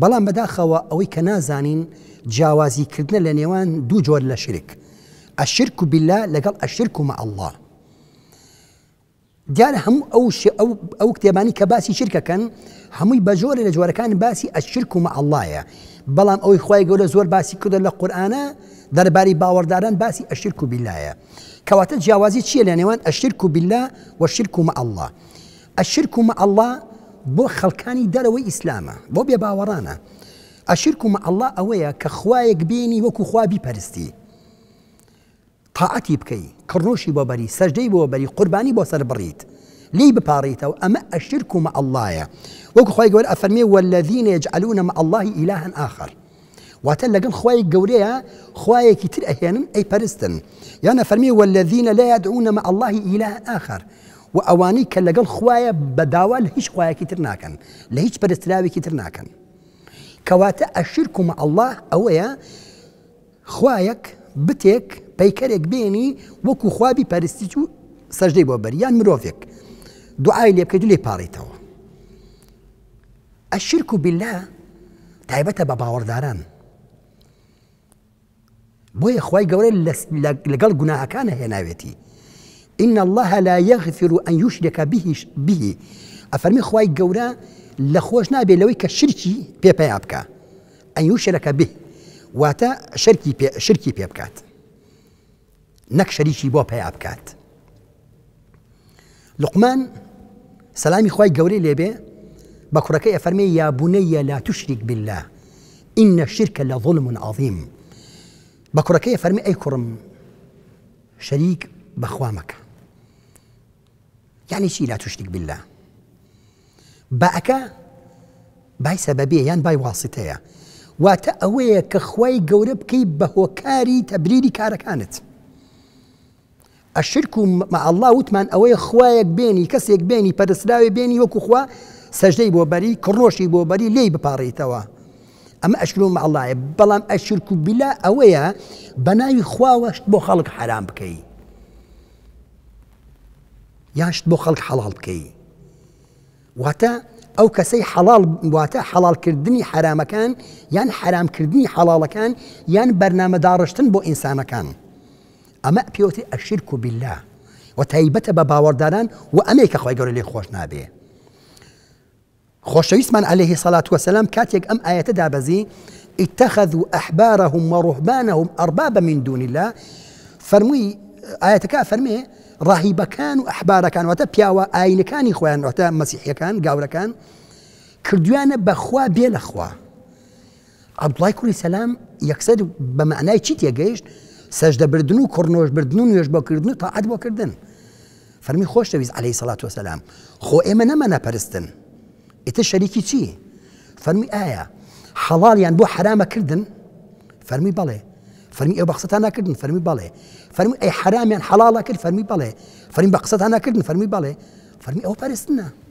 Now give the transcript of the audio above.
بەڵام بەداخەوە ئەوەی کە نازانین جیاوازیکردنە لە نێوان دوو جۆر لە شرک ئەشرک و بلا لەگەڵ ئەشرک ومە ئەله دیارە هەموو ئەو ئەو کتێبانی کە باسی شرکەکەن هەمووی بەجۆرە لە جۆرەکان باسی ئەشرک ومە ئەلهە بەڵام ئەوی خی گەورە زۆر باسی کردە لە قورآانە دەرباری باوەڕداران باسی ئەشرک و بلایە کەواتە جیاوازی چییە لە نێوان ئەشرک و بلا وە شرک ومە ئەله ئەشرک ومە ئەله بۆ خەڵکانی دەرەوەی ئیسلامە بۆ بێ باوەڕانە ئەشرک و مەعله ئەوەیە کە خوایەک بینی وەکو خوابی پەرستی تاعەتی بکەی کڕۆشی بۆ بەری سەجدەی بۆ بەری قوربانی بۆ سەر بڕیت لی بپارڕیتەوە ئەمە ئەشرک و مەعلهە وەکو خی گەور ئەفەرمێ وەلەذین یجعلونە مەعلهی ئیلاهن آخر واتە لەگەڵ خوای گەورەیە خوایەکی تر ئەهێنن ئەی پەرستن یانە فەرمی وەلەذینە لا مع مەعلهی ئیلاهن آخر و ئەوانەی کە لەگەڵ خویە بەداوا لە هیچ خویەکی تر ناکەن لە هیچ پەرستراوێکی تر ناکەن کەواتە ئەشیر کومە ئەله ئەوەیە خویەک بتێک پەیکەرێک بێنی وەکو خوابی پەرستیج و سەژدەی بۆ بەریان مرۆڤێک دوعای لێبکە دو لێ پاڕیتەوە ئەشرک و بلا تایبەتە بە باوەڕداران بۆیە خی گەورە لەگەڵ گوناهەکانە هێناوێتی إن الله لا يغفر أن يشرك به به أفرمي خواي قورا لخوش نابي لويك الشركي بي أبكا أن يشرك به واتا شركي بي شركي أبكات نك شريكي بو أبكات لقمان سلامي خواي قوري ليبي بكركي أفرمي يا بني لا تشرك بالله إن الشرك لظلم عظيم بكركي أفرمي أي كرم شريك بخوامك يعني شي لا تشرك بالله باكا باي سببيه يعني باي واسطه يا وتأويه كخوي جورب كيبه وكاري تبريري كار كانت الشرك مع الله وتمان أوي خوايك بيني كسيك بيني بدسلاوي بيني وكو خوا سجدي بوبري كروشي بوبري لي بباري توا أما أشكلون مع الله بلام أشرك بلا أويا بناي خوا وش بو خلق حرام بكي یانشت يعني بۆ خەڵک حەڵال بکەی واتە حلال کەسەی حەڵال واتە حەڵالکردنی حرامەکان یان يعني حرامکردنی حەڵالەکان یان يعني بەرنامەداڕشتن بۆ ئینسانەکان ئەمە انسان كان اما بيوتي الشرك بالله بە باوەڕداران و ئەمەی کە خۆی لي خوش نابي خوش من عليه الصلاة والسلام كاتيك ام آية دابزي اتخذوا أحبارهم ورهبانهم أربابا من دون الله فرمي كا فرمي ڕاهیبەکان و ئەحبارەکانواتە پیاوە ئاینەکانی خۆیانەوەتە مەسیحیەکان گاورەکان کردویانە بەخوا بێ لەخوا عبدڵای کوری سەسلام یەکسەر بە معنای چی تێگەیشت سەجدەبردن و کوڕنۆشبردن و نوێش بۆکردن و تاعات بۆکردن فەرمی خۆشەویست عليهەی سەڵات وسەسلام خۆ ئێمە نەمە نەپەرستن ئێتە شەریکی چی؟ فەرمی ئایا حەڵالیان بۆ حرامەکردن فەرمی بەڵێ فرمي ئێ بقصتها قسەتان فرمي باله فرمي اي حرام يعني حلال اكل فرمي باله فرمي بقصتها قسەتان فرمي فەرمی فرمي فەرمی ئەو